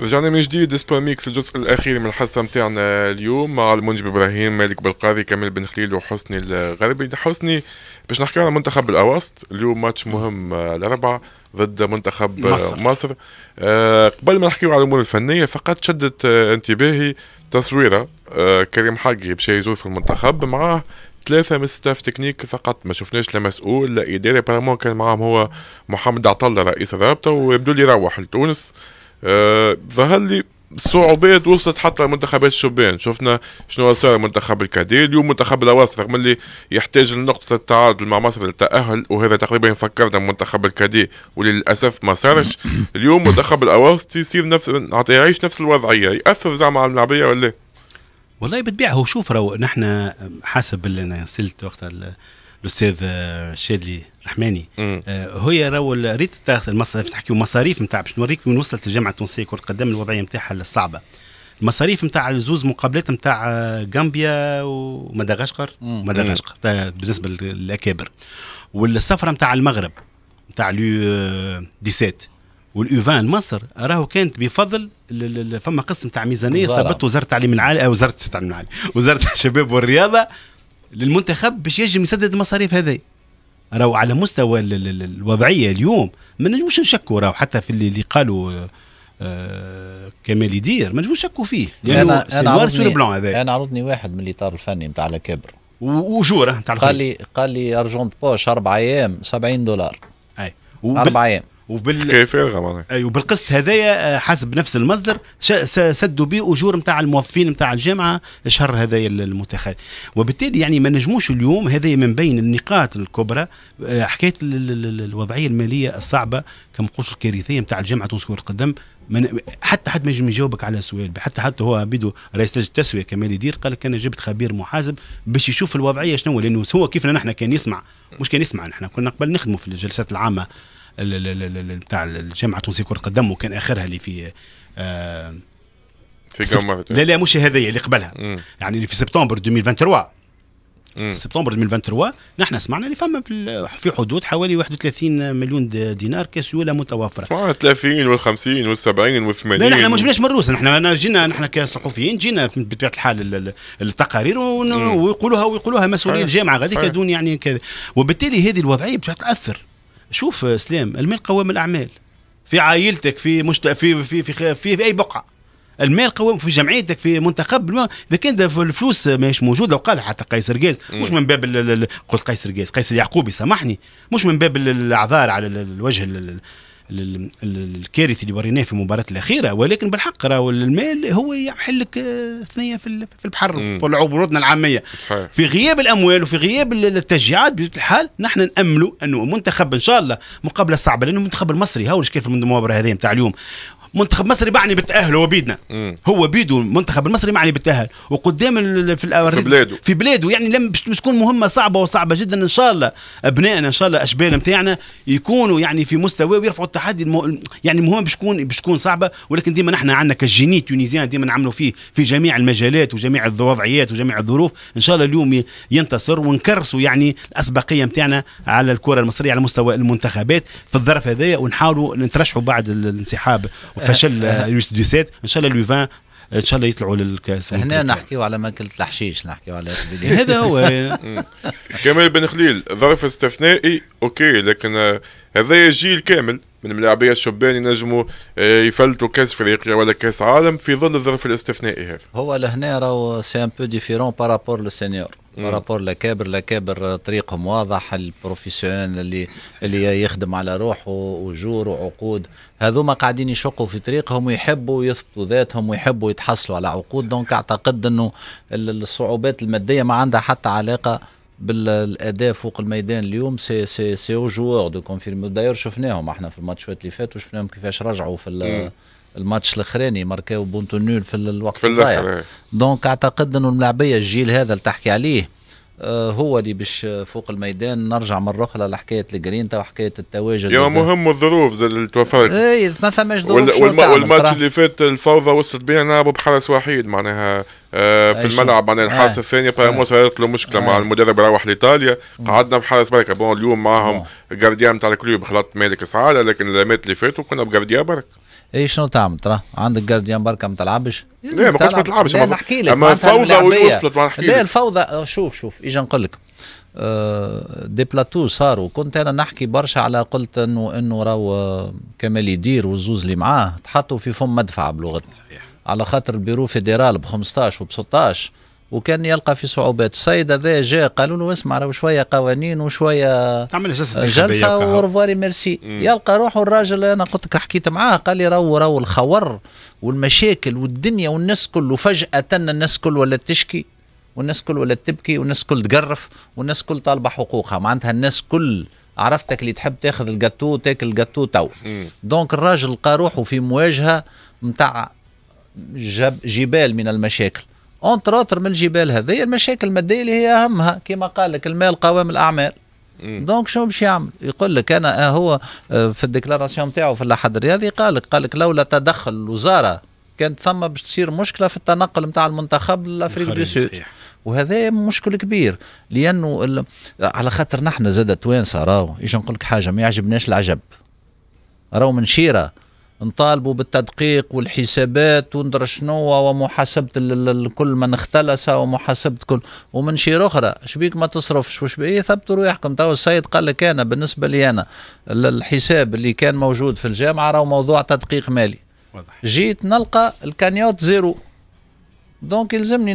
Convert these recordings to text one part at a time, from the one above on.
رجعنا من جديد ميكس الجزء الاخير من الحصه نتاعنا اليوم مع المنجب ابراهيم مالك بالقاضي كامل بن خليل وحسني الغربي حسني باش نحكي على منتخب الاوسط اليوم ماتش مهم آه، الاربعه ضد منتخب آه، مصر, مصر. آه قبل ما نحكيو على الامور الفنيه فقط شدت آه انتباهي تصويره آه كريم حقي مشى يزور في المنتخب معاه ثلاثة من ستاف تكنيك فقط ما شفناش لا مسؤول لا إداري كان معاهم هو محمد عطلة رئيس الرابطة ويبدو لي روح لتونس آه، ظهر لي صعوبات وصلت حتى لمنتخبات الشبان شفنا شنو صار منتخب الكادي اليوم منتخب الاواصر رغم اللي يحتاج لنقطة التعادل مع مصر للتأهل وهذا تقريبا فكرنا منتخب الكادي وللأسف ما صارش اليوم منتخب الاواسط يصير نفس يعيش نفس الوضعية يأثر زعما على الملعبية ولا والله بالطبيعة هو شوف رو نحن حسب اللي انا سلت وقتها الاستاذ آه، شادلي رحماني آه، هو راهو ريت المصاريف تحكي مصاريف نتاع باش نوريك وين وصلت الجامعه التونسيه كره القدم الوضعيه نتاعها الصعبه المصاريف نتاع الزوز مقابلات نتاع آه، غامبيا ومدغشقر مدغشقر بالنسبه للاكابر والسفره نتاع المغرب نتاع لو 17 والايفان مصر راهو كانت بفضل فما قسم تاع ميزانيه صابت وزاره التعليم العالي وزاره التعليم العالي وزاره الشباب والرياضه للمنتخب باش يجم يسدد المصاريف هذه راهو على مستوى الوضعيه اليوم ما نجموش نشكوا راهو حتى في اللي, اللي قالوا آه, آه، كمال يدير ما نجموش نشكوا فيه لانه يعني انا عرضني انا عرضني واحد من الاطار الفني نتاع كبر وجوره نتاع قال لي قال لي ارجون بوش اربع ايام 70 دولار اي اربع ايام وبال اي وبالقسط هذايا آه، حسب نفس المصدر سدوا به اجور نتاع الموظفين نتاع الجامعه الشهر هذايا المتخيل وبالتالي يعني ما نجموش اليوم هذايا من بين النقاط الكبرى آه، حكايه الوضعيه الماليه الصعبه كما نقولش الكارثيه نتاع الجامعه تونس كره القدم من حتى حد ما يجم يجاوبك على السؤال حتى حتى هو بيدو رئيس لجنه التسويه كمال يدير قال لك انا جبت خبير محاسب باش يشوف الوضعيه شنو لانه هو كيفنا نحن كان يسمع مش كان يسمع نحن كنا قبل نخدموا في الجلسات العامه بتاع الجامعه التونسيه كره القدم وكان اخرها اللي في آه في لا لا مش هذه اللي قبلها يعني اللي في سبتمبر 2023 سبتمبر 2023 نحن سمعنا اللي فما في حدود حوالي 31 مليون دينار كسيوله متوفره 30 وال 50 وال 70 وال 80 لا نحن مش بلاش روسنا نحن جينا نحن كصحفيين جينا بطبيعه الحال التقارير ويقولوها ويقولوها مسؤولي الجامعه غاديك دون يعني كذا وبالتالي هذه الوضعيه بتاثر تاثر شوف سلام المال قوام الاعمال في عائلتك في مشت... في في في, في, في, في اي بقعه المال قوام في جمعيتك في منتخب اذا كان الفلوس ماهيش موجوده وقال حتى قيس رقاز مش من باب قلت قيس رقاز قيس اليعقوبي سامحني مش من باب الاعذار على الوجه الكارثه اللي وريناه في المباراه الاخيره ولكن بالحق راهو المال هو يحل لك آه، ثنيه في في البحر عبورتنا العاميه صحيح. في غياب الاموال وفي غياب التشجيعات بطبيعه الحال نحن ناملوا انه منتخب ان شاء الله مقابله صعبه لانه المنتخب المصري هاو الاشكال في المباراه هذه نتاع اليوم منتخب مصري معني بتاهله هو بيدنا هو بيدو المنتخب المصري معني بتاهل وقدام في في بلاده في بلاده يعني لم مش تكون مهمه صعبه وصعبه جدا ان شاء الله ابنائنا ان شاء الله اشبال نتاعنا يكونوا يعني في مستوى ويرفعوا التحدي المو... يعني المهمه باش تكون باش تكون صعبه ولكن ديما نحن عندنا كجيني تونيزيان ديما نعملوا فيه في جميع المجالات وجميع الوضعيات وجميع الظروف ان شاء الله اليوم ينتصر ونكرسوا يعني الاسبقيه نتاعنا على الكره المصريه على مستوى المنتخبات في الظرف هذايا ونحاولوا نترشحوا بعد الانسحاب فشل يوست 17 ان شاء الله لو 20 ان شاء الله يطلعوا للكاس هنا نحكيو على ماكلة الحشيش نحكيو على هذا هو كمال بن خليل ظرف استثنائي اوكي لكن آه، هذا جيل كامل من الملاعبيه الشبان ينجموا آه، يفلتوا كاس افريقيا ولا كاس عالم في ظل الظرف الاستثنائي هذا هو لهنا راهو سي ان بو ديفيرون بارابور سينيور بارابور لكابر لكابر طريقهم واضح البروفيسيون اللي اللي يخدم على روحه وجور وعقود هذوما قاعدين يشقوا في طريقهم ويحبوا يثبتوا ذاتهم ويحبوا يتحصلوا على عقود دونك اعتقد انه الصعوبات الماديه ما عندها حتى علاقه بالاداء فوق الميدان اليوم سي سي سي او جوار دو كونفيرم داير شفناهم احنا في الماتشات اللي فاتوا شفناهم كيفاش رجعوا في الماتش الاخراني ماركاو بونتو نول في الوقت الضايع ايه. دونك اعتقد انه الملاعبيه الجيل هذا اللي تحكي عليه آه، هو اللي باش فوق الميدان نرجع مره اخرى لحكايه الجرينتا وحكايه التواجد يا مهم الظروف اللي توفرت اي ما ثماش ظروف والماتش اللي فات الفوضى وصلت بها نلعبوا بحرس وحيد معناها آه في الملعب معناها الحارس آه. الثاني آه. صارت له مشكله آه. مع المدرب راح لايطاليا قعدنا بحارس برك بون اليوم معهم آه. جارديان تاع الكلوب خلطت مالك سعاده لكن الرمات اللي فاتوا كنا بجارديان برك اي شنو تعمل ترى عندك جارديان بركه ما تلعبش لا ما كنتش ما تلعبش نحكي لك اما الفوضى وصلت ما نحكي لا الفوضى آه، شوف شوف اجا نقول لك آه، دي بلاتو صاروا كنت انا نحكي برشا على قلت انه انه راهو آه، كمال يدير والزوز اللي معاه تحطوا في فم مدفع بلغتنا صحيح على خاطر البيرو فيدرال ب 15 وب 16 وكان يلقى في صعوبات السيد هذا جاء قالوا له اسمع راهو شويه قوانين وشويه تعمل جلسه آه، جلسه ورفواري ميرسي يلقى روحه الراجل انا قلت لك حكيت معاه قال لي راهو راهو الخور والمشاكل والدنيا والناس كل فجاه الناس كل ولا تشكي والناس كل ولا تبكي والناس كل تقرف والناس كل طالبه حقوقها معناتها الناس كل عرفتك اللي تحب تاخذ الجاتو تاكل الجاتو تو دونك الراجل لقى روحه في مواجهه نتاع جبال من المشاكل اونتر اوتر من الجبال هذه المشاكل الماديه اللي هي اهمها كما قال لك المال قوام الاعمال دونك شنو باش يعمل؟ يقول لك انا آه، هو آه، في الديكلاراسيون نتاعو في الاحد الرياضي قال لك قال لك لولا تدخل الوزاره كانت ثم باش تصير مشكله في التنقل نتاع المنتخب لافريك دو سود وهذا مشكل كبير لانه ال... على خاطر نحن زاد توانسه راهو ايش نقول لك حاجه ما يعجبناش العجب راهو من شيره نطالبوا بالتدقيق والحسابات وندر شنو ومحاسبه الكل من اختلس ومحاسبه كل ومن شير اخرى شبيك ما تصرفش وش بيه إيه، ثبتوا ويحكم تو السيد قال لك انا بالنسبه لي انا الحساب اللي كان موجود في الجامعه راهو موضوع تدقيق مالي واضح. جيت نلقى الكانيوت زيرو دونك يلزمني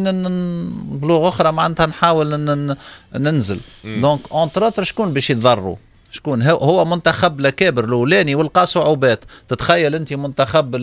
بلوغ اخرى معناتها نحاول ننزل دونك اونتر شكون باش يتضروا شكون هو منتخب لكابر الاولاني والقى صعوبات تتخيل انت منتخب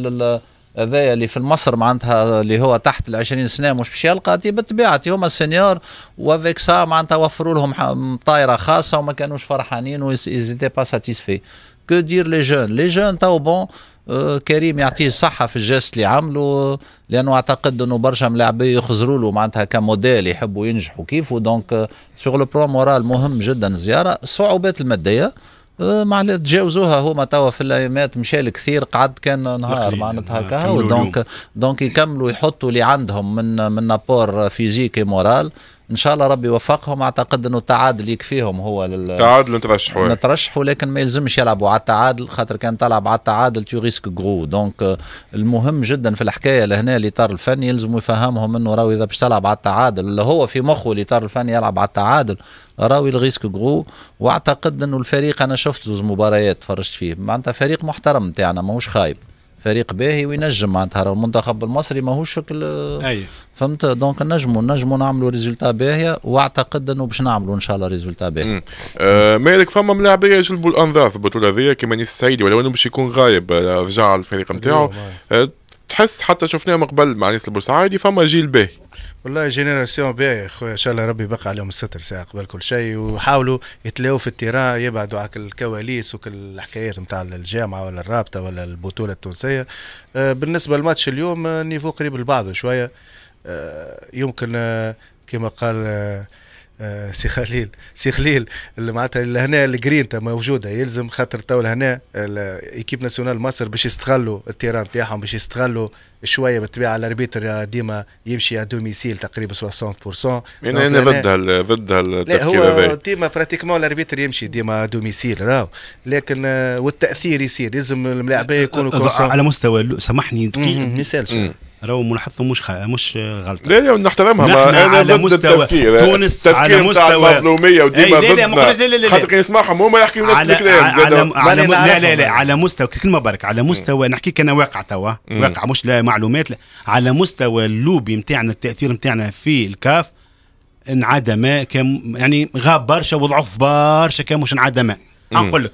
هذايا اللي في مصر معناتها اللي هو تحت ال 20 سنه مش باش يلقى بالطبيعه هما سينيور وافيك سا معناتها وفروا لهم طايره خاصه وما كانوش فرحانين ويزيتي با ساتيسفي كو دير لي جون لي جون تو بون آه، كريم يعطيه الصحه في الجست اللي عمله لانه اعتقد انه برشا ملاعبيه يخزروا له معناتها كموديل يحبوا ينجحوا كيفه دونك سوغ لو برو مورال مهم جدا الزياره الصعوبات الماديه آه، معناتها تجاوزوها هما توا في الايامات مشى كثير قعد كان نهار معناتها هكا آه، دونك دونك يكملوا يحطوا اللي عندهم من من ابور فيزيك مورال ان شاء الله ربي يوفقهم اعتقد انه التعادل يكفيهم هو لل... التعادل نترشحوا نترشحوا لكن ما يلزمش يلعبوا على التعادل خاطر كان تلعب على التعادل تو ريسك غرو دونك المهم جدا في الحكايه لهنا الاطار الفني يلزم يفهمهم انه راهو اذا باش تلعب على التعادل اللي هو في مخه الاطار الفني يلعب على التعادل راوي الريسك غرو واعتقد انه الفريق انا شفت زوز مباريات تفرجت فيه معناتها فريق محترم تاعنا ماهوش خايب فريق باهي وينجم معناتها المنتخب المصري ماهوش أي. فهمت دونك نجموا نجموا نعملوا ريزولتا باهيه واعتقد انه باش نعملوا ان شاء الله ريزولتا باهي. آه مالك فما ملاعبيه يجلبوا الانظار في البطوله هذه كيما نيس السعيدي ولو انه باش يكون غايب آه، رجع الفريق نتاعو أيوة، آه، تحس حتى شفناه من قبل مع ياسر البورسعيدي فما جيل باهي والله جينيراسيون باهي خويا ان شاء الله ربي يبقى عليهم الستر ساعه قبل كل شيء وحاولوا يتلاو في التيران يبعدوا على الكواليس وكل الحكايات نتاع الجامعه ولا الرابطه ولا البطوله التونسيه آه، بالنسبه للماتش اليوم النيفو آه، قريب لبعضه شويه آه، يمكن كما قال آه، سي خليل سي خليل اللي معناتها لهنا الجرينتا موجوده يلزم خاطر تو لهنا ايكيب ناسيونال مصر باش يستغلوا التيران تاعهم باش يستغلوا شويه بالطبيعه الاربيتر ديما يمشي دوميسيل تقريبا 60% يعني انا ضد ضد هو ديما براتيكمون الاربيتر يمشي ديما دوميسيل راهو لكن آه، والتاثير يصير لازم الملاعبيه يكونوا آه، على مستوى سامحني دقيقه راهو ملاحظته مش خ... مش غلط لا لا نحترمها ما انا على مستوى التفكير. تونس التفكير على مستوى المظلوميه وديما إيه، لا لا ما لا لا لا خاطر كي نسمعهم هما يحكيوا نفس الكلام على, يعني، على, على م... لا لا لا على مستوى كلمه برك على مستوى نحكيك انا واقع توا واقع مش لا معلومات لا. على مستوى اللوبي نتاعنا التاثير نتاعنا في الكاف انعدم كم يعني غاب برشا وضعف برشا كان مش انعدم نقول لك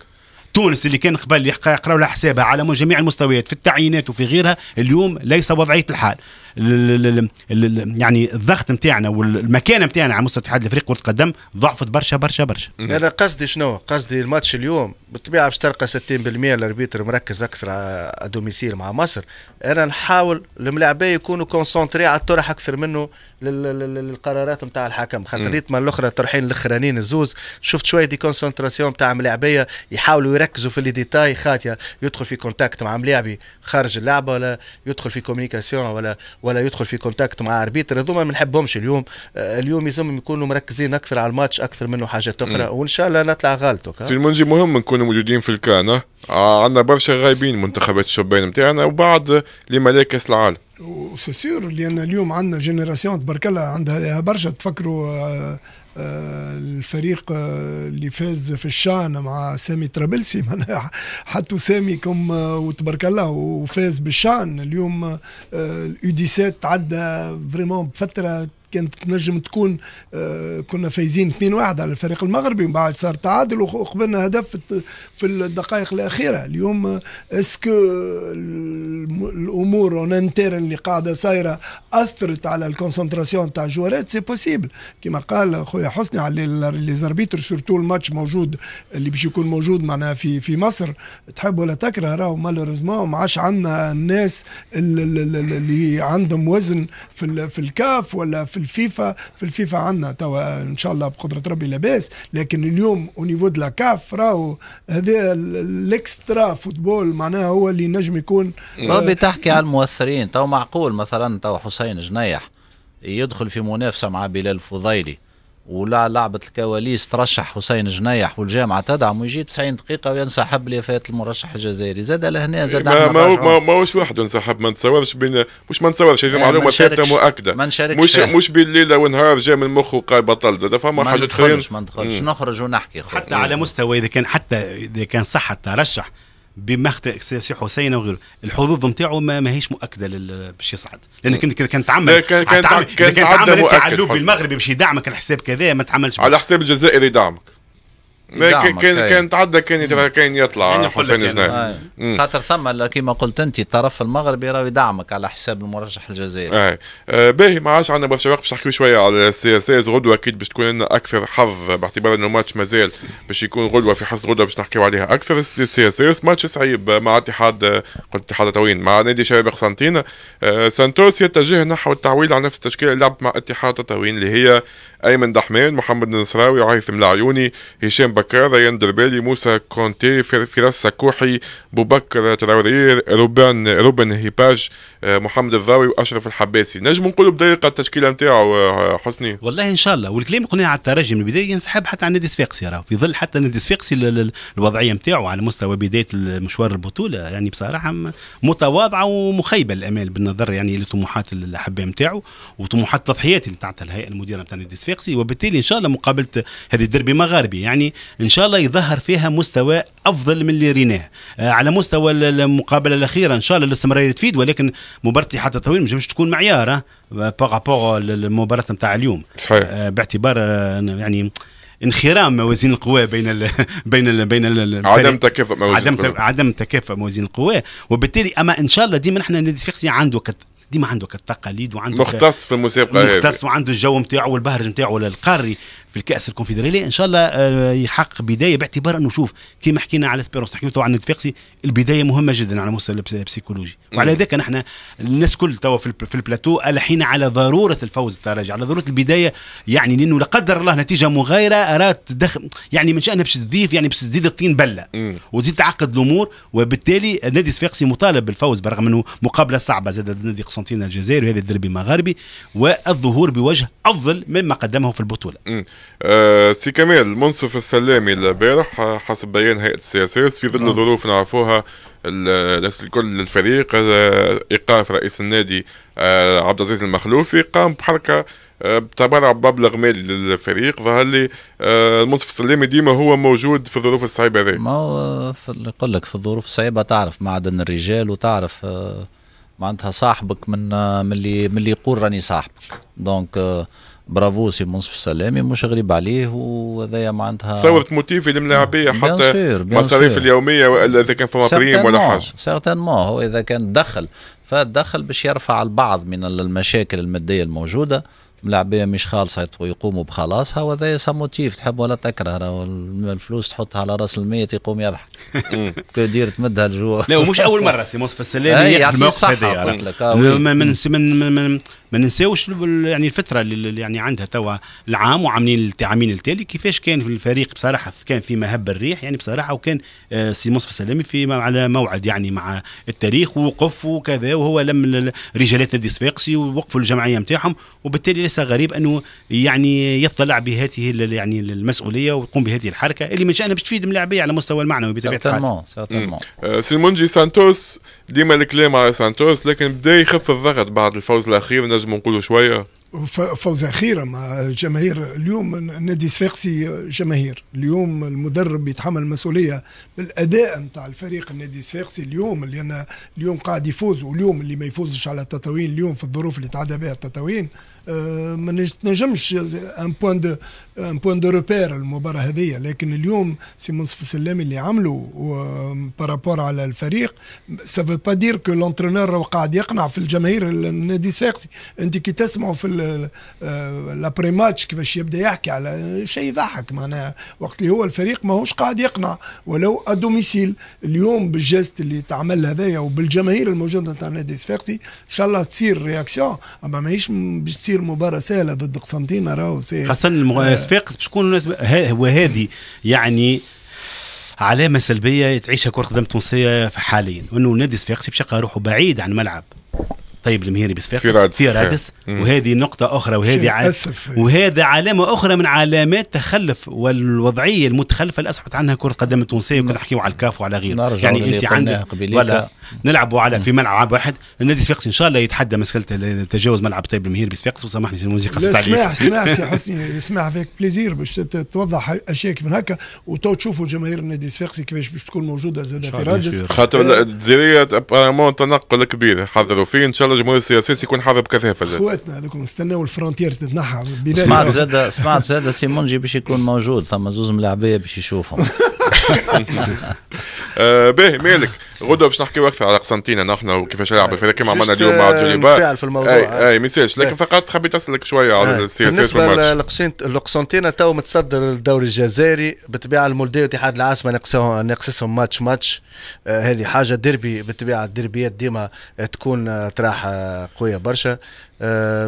تونس اللي كان قبل يقراو لها حسابها على جميع المستويات في التعيينات وفي غيرها اليوم ليس وضعيه الحال يعني الضغط نتاعنا والمكانه نتاعنا على مستوى الاتحاد الفريق كره القدم ضعفت برشا برشا برشا انا قصدي شنو قصدي الماتش اليوم بالطبيعه باش تلقى 60% الاربيتر مركز اكثر على دوميسيل مع مصر انا نحاول الملاعبيه يكونوا كونسونتري على الطرح اكثر منه للقرارات نتاع الحكم خاطر الريتم الاخرى الطرحين الاخرانيين الزوز شفت شويه دي كونسونتراسيون نتاع ملاعبيه يحاولوا يركزوا في لي ديتاي خاطيه يدخل في كونتاكت مع ملاعبي خارج اللعبه ولا يدخل في كوميونيكاسيون ولا ولا يدخل في كونتاكت مع اربيتر هذوما ما نحبهمش اليوم آه، اليوم يلزمهم يكونوا مركزين اكثر على الماتش اكثر منه حاجات اخرى وان شاء الله نطلع غلطك سي المنجي مهم نكونوا موجودين في الكان آه، عندنا برشا غايبين منتخبات الشبان نتاعنا وبعد لملاك كاس العالم وسيسيور لان اليوم عندنا جينيراسيون تبارك الله عندها برشا تفكروا آه، آه، الفريق آه، اللي فاز في الشان مع سامي ترابلسي حتى سامي كم وتبارك الله وفاز بالشان اليوم آه، الاوديسات عدى فريمون بفتره كانت تنجم تكون آه، كنا فايزين 2-1 على الفريق المغربي ومن بعد صار تعادل وقبلنا هدف في الدقائق الاخيره اليوم آه، اسكو الامور اون اللي قاعده صايره اثرت على الكونسنتراسيون تاع الجوارات سي بوسيبل كما قال خويا حسني على لي زاربيتر سورتو الماتش موجود اللي باش يكون موجود معناها في في مصر تحب ولا تكره راهو مالوريزمون ما عادش عندنا الناس اللي عندهم وزن في في الكاف ولا في الفيفا في الفيفا عندنا توا ان شاء الله بقدره ربي لاباس لكن اليوم اونيفو دو لا كاف راهو هذا الاكسترا فوتبول معناها هو اللي نجم يكون ربي آه، تحكي على المؤثرين تو معقول مثلا تو حسين جنيح يدخل في منافسه مع بلال فضيلي ولا لعبت الكواليس ترشح حسين جنيح والجامعه تدعم ويجي 90 دقيقه وينسحب فات المرشح الجزائري زاد لهنا زاد ما ما ما وش وحده انسحب ما نتصورش بين مش ما نتصورش هذه معلومه ثابته مؤكده ما نشاركش مش شاهد. مش بالليله ونهار جا من مخه قال بطل زاد فما حاجه ما ندخلش ما ندخلش نخرج ونحكي خير. حتى على مستوى اذا كان حتى اذا كان صح الترشح بمخت سي حسين وغيره الحظوظ نتاعو ما ماهيش مؤكده باش يصعد لانك انت كان تعمل كان تعمل كان تعمل انت علوب المغربي باش يدعمك على حساب كذا ما تعملش على حساب الجزائري يدعمك كان كان تعدى كان كان يطلع يعني حسين جناح خاطر ثم كما قلت انت الطرف المغربي راه يدعمك على حساب المرشح الجزائري آه باهي ما عادش عندنا برشا وقت باش نحكيو شويه على اس اس غدوه اكيد باش تكون لنا اكثر حظ باعتبار انه ماتش مازال باش يكون غدوه في حظ غدوه باش نحكيو عليها اكثر اس اس ماتش صعيب مع اتحاد قلت اتحاد تطوين مع نادي شباب قسنطينه آه، سانتوس يتجه نحو التعويل على نفس التشكيله اللي لعب مع اتحاد تطوين اللي هي أيمن دحمان محمد النصراوي وهيثم العيوني هشام بكار ريان دربالي موسى كونتي فراس سكوحي بوبكر تراوري روبان روبن هيباج آه، محمد الضاوي واشرف الحباسي نجم نقولوا بدقيقه التشكيله نتاعو آه، حسني والله ان شاء الله والكلام قلناه على الترجي من البدايه ينسحب حتى على نادي صفاقسي راه في ظل حتى نادي صفاقسي الوضعيه نتاعو على مستوى بدايه مشوار البطوله يعني بصراحه متواضعه ومخيبه الامال بالنظر يعني لطموحات الحبه نتاعو وطموحات التضحيات نتاعت الهيئه المديره نتاع نادي الافريقي وبالتالي ان شاء الله مقابله هذه الدربي مغاربي يعني ان شاء الله يظهر فيها مستوى افضل من اللي ريناه آه، على مستوى المقابله الاخيره ان شاء الله الاستمراريه تفيد ولكن مباراه حتى طويل مش تكون معيار باغابوغ آه، المباراه نتاع اليوم صحيح. آه، باعتبار يعني انخرام موازين القوى بين الـ بين الـ بين الـ عدم تكافؤ موازين عدم عدم تكافؤ موازين القوى وبالتالي اما ان شاء الله ديما احنا نادي الفقسي عنده ديما عنده التقاليد وعنده مختص في الموسيقى مختص وعنده الجو نتاعو والبهرج نتاعو القاري في الكاس الكونفدراليه ان شاء الله آه، يحقق بدايه باعتبار انه شوف كما حكينا على سبيروس حكينا عن نتفيقسي البدايه مهمه جدا على المستوى البسيكولوجي وعلى ذاك نحن الناس كل توا في البلاتو الحين على ضروره الفوز الدرجي على ضروره البدايه يعني لانه لا قدر الله نتيجه مغايره ارادت دخل يعني من شانها باش تضيف يعني باش تزيد الطين بله وتزيد تعقد الامور وبالتالي النادي الصفاقسي مطالب بالفوز برغم انه مقابله صعبه زاد نادي قسنطينه الجزائر وهذا الدربي مغاربي والظهور بوجه افضل مما قدمه في البطوله. آه، سي كمال منصف السلامي البارح آه، حسب بيان هيئه السياسات في ظل نعم. ظروف نعرفوها الناس الكل الفريق آه، ايقاف رئيس النادي عبد العزيز المخلوفي قام بحركه تبرع بمبلغ مالي للفريق ظهر لي المنصف السلامي ديما هو موجود في الظروف الصعيبه هذه ما هو يقول لك في الظروف الصعيبه تعرف معدن الرجال وتعرف آه معناتها صاحبك من من اللي من اللي يقول راني صاحبك دونك برافو سي منصف السلامي مش غريب عليه وهذايا معناتها موتيف موتيفي ملاعبيه حتى مصاريف اليومية والا اذا كان فما بريم ولا حاجة سيغتانمون هو اذا كان دخل فدخل باش يرفع البعض من المشاكل المادية الموجودة ملاعبيه مش خالصه يقوموا بخلاصها وهذا موتيف تحب ولا تكره الفلوس تحطها على راس الميت يقوم يضحك كدير تمدها لجوا لا ومش اول مره سي مصطفى السلام إيه، يعطي الموقف هذا من من آه، ما ننساوش يعني الفتره اللي يعني عندها توا العام وعاملين التعامين التالي كيفاش كان في الفريق بصراحه كان في مهب الريح يعني بصراحه وكان آه، سي مصطفى السلامي في على موعد يعني مع التاريخ ووقف وكذا وهو لم رجالات نادي صفاقسي ووقفوا الجمعيه نتاعهم وبالتالي ليس غريب انه يعني يطلع بهذه يعني المسؤوليه ويقوم بهذه الحركه اللي من شانها باش تفيد الملاعبيه على المستوى المعنوي بطبيعه الحال. أه، سيمونجي سانتوس ديما الكلام على سانتوس لكن بدا يخف الضغط بعد الفوز الاخير نجم نقولوا شويه. فوز أخيرة مع الجماهير اليوم نادي الصفاقسي جماهير اليوم المدرب يتحمل المسؤوليه بالاداء نتاع الفريق النادي الصفاقسي اليوم اللي انا اليوم قاعد يفوز واليوم اللي ما يفوزش على التطاوين اليوم في الظروف اللي تعدى بها التطاوين ما نجمش ان بوان دو ان بوان دو روبير المباراه هذيا لكن اليوم سي منصف السلامي اللي عمله بارابور على الفريق سا فو با دير كو لونترونور راهو قاعد يقنع في الجماهير النادي الصفاقسي انت كي تسمعوا في لابري ماتش كيفاش يبدا يحكي على شيء يضحك معناها وقت اللي هو الفريق ماهوش قاعد يقنع ولو ادوميسيل اليوم بالجست اللي تعمل هذايا وبالجماهير الموجوده تاع النادي الصفاقسي ان شاء الله تصير رياكسيون اما ماهيش باش تصير تصير مباراه سهله ضد قسنطينه راهو سهل خاصه المغ... صفاقس باش تكون وهذه يعني علامه سلبيه تعيشها كره القدم التونسيه حاليا انه نادي صفاقس باش يلقى روحه بعيد عن ملعب طيب المهيري بس فيرادس فيرادس إيه. وهذه نقطة أخرى وهذه ع... وهذا علامة أخرى من علامات تخلف والوضعية المتخلفة اللي أصبحت عنها كرة القدم التونسية وكنا نحكيو على الكاف وعلى غيره يعني أنت عندك ولا نلعبوا على في ملعب واحد النادي الصفاقسي إن شاء الله يتحدى مسألة تجاوز ملعب طيب المهيري بصفاقس وسامحني نجي قصت سي حسني سماح فيك بليزير باش توضح أشياء كيف هكا وتو تشوفوا جماهير النادي الصفاقسي كيفاش باش تكون موجودة زاد رادس خاطر إيه. الجزائرية تنقل كبير حضروا فيه إن شاء الله على الجمهور السياسي يكون حاضر بكثافه زاد خواتنا هذوك نستناو الفرونتير تتنحى سمعت زاد سمعت زاد سيمونجي باش يكون موجود ثم زوز ملاعبيه باش يشوفهم آه باهي مالك غدوه باش نحكيو اكثر على قسنطينه نحن وكيفاش يلعب الفريق كما عملنا اليوم مع جوليبا في الموضوع اي اي ميساج لكن فقط حبيت اسالك شويه على السياسات بالنسبه لقسنطينه تو متصدر الدوري الجزائري بالطبيعه المولديه واتحاد العاصمه ناقصهم ماتش ماتش آه، هذه حاجه ديربي بالطبيعه الديربيات ديما تكون تراح آه، آه، قويه برشا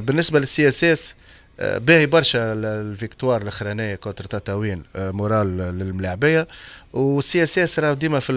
بالنسبه للسي اس اس باهي برشا الفيكتوار الاخرانيه كونتر تاتاوين آه، مورال للملاعبيه والسي اس اس راه ديما في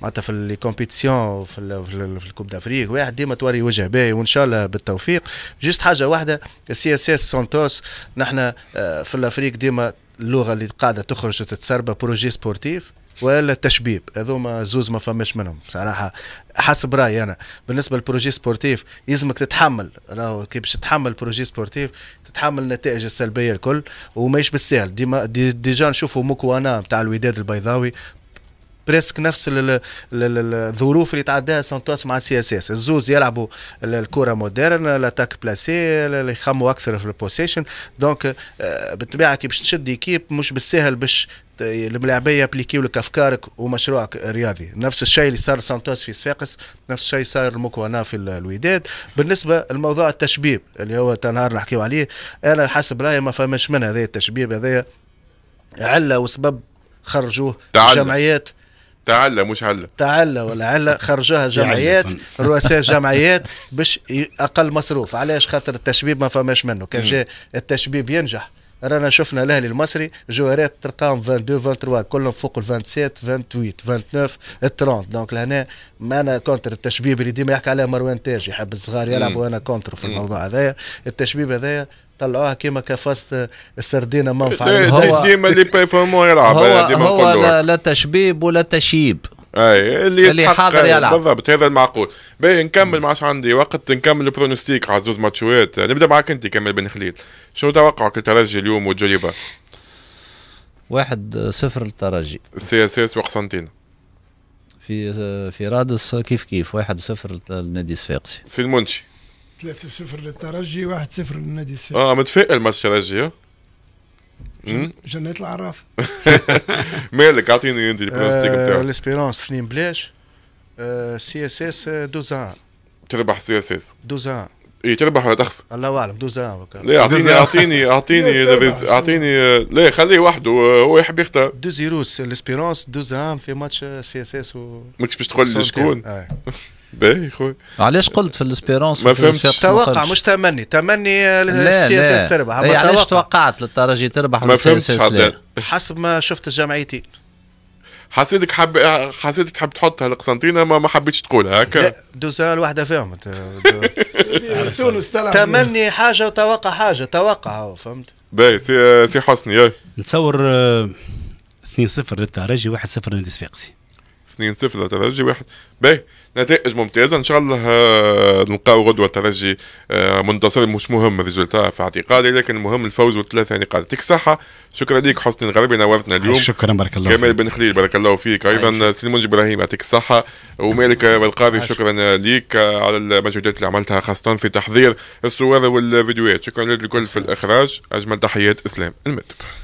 معناتها في لي كومبيتيسيون في, في الكوب دافريك واحد ديما توري وجه باهي وان شاء الله بالتوفيق جست حاجه واحده السي اس اس سونتوس نحن آه، في الافريق ديما اللغه اللي قاعده تخرج وتتسربى بروجي سبورتيف ولا التشبيب هذوما زوز ما فماش منهم بصراحه حسب رايي انا بالنسبه للبروجي سبورتيف يلزمك تتحمل راهو كي باش تتحمل بروجي سبورتيف تتحمل النتائج السلبيه الكل ومايش بالسهل ديما ديجا دي نشوفوا مكوانا نتاع الوداد البيضاوي بريسك نفس الظروف اللي تعداها سانتوس مع سي اس اس الزوز يلعبوا الكره مودرن لاتاك بلاسي يخموا اكثر في البوسيشن دونك بالطبيعه كي باش تشد ايكيب مش بالسهل باش الملاعبيه يابليكيو لك افكارك ومشروعك الرياضي نفس الشيء اللي صار سانتوس في صفاقس نفس الشيء صار المكونا في الوداد بالنسبه لموضوع التشبيب اللي هو تنهار نحكيو عليه انا حسب رايي ما فماش من هذا التشبيب هذا عله وسبب خرجوه جمعيات تعلى مش علا تعلى ولا علا خرجوها جمعيات رؤساء جمعيات باش اقل مصروف علاش خاطر التشبيب ما فماش منه كان جاء التشبيب ينجح رانا شفنا الاهلي المصري جوهرات تلقاهم 22 23 كلهم فوق ال 27 28 29 30 دونك لهنا انا كونتر التشبيب اللي ديما يحكي عليه مروان تاج يحب الصغار يلعبوا انا كونتر في الموضوع هذايا التشبيب هذايا طلعوها كيما كفاست السردينه منفعه هو ديما اللي بيفهموا يلعب هو, هو لا, لا تشبيب ولا تشيب اي اللي, اللي حاضر يلعب بالضبط هذا المعقول باهي نكمل ما عندي وقت نكمل البرونوستيك على زوز ماتشوات نبدا معك انت كمل بن خليل شنو توقعك الترجي اليوم والجليبه؟ واحد صفر للترجي سي اس اس وقسنطينة في في رادس كيف كيف واحد صفر للنادي الصفاقسي سي المنشي 3 0 للترجي 1 0 للنادي الصفاقسي اه متفائل ماتش الترجي جنات العراف مالك اعطيني انت البروستيك نتاعك ليسبيرونس اثنين بلاش سي اس اس دوزا تربح سي اس اس دوزا اي تربح ولا تخسر الله اعلم دوزا لا اعطيني اعطيني اعطيني اعطيني لا خليه وحده هو يحب يختار دو زيروس ليسبيرونس دوزا في ماتش سي اس اس و ماكش باش تقول لي شكون باهي خويا علاش قلت في الاسبيرونس ما فهمتش توقع مش تمني تمني السياسات تربح اس تربح إيه، علاش توقعت للترجي تربح ما فهمتش حسب ما شفت الجمعيتين حسيتك حب حسيتك تحب تحط القسنطينة ما ما حبيتش تقولها هكا دوزال واحده فيهم تونس تمني حاجه وتوقع حاجه توقع فهمت باهي سي حسني نتصور 2-0 للترجي 1-0 للنادي 2-0 للترجي واحد باهي نتائج ممتازه ان شاء الله آه، نلقاو غدوه الترجي آه، منتصر مش مهم الريزولتا آه، في اعتقادي لكن المهم الفوز والثلاثه نقاط يعني يعطيك الصحه شكرا لك حسن الغربي نورتنا اليوم شكرا بارك الله كمال بن خليل بارك الله فيك ايضا سليمان ابراهيم يعطيك الصحه ومالك والقاضي شكرا لك على المجهودات اللي عملتها خاصه في تحضير الصور والفيديوهات شكرا لكل في الاخراج اجمل تحيات اسلام المتب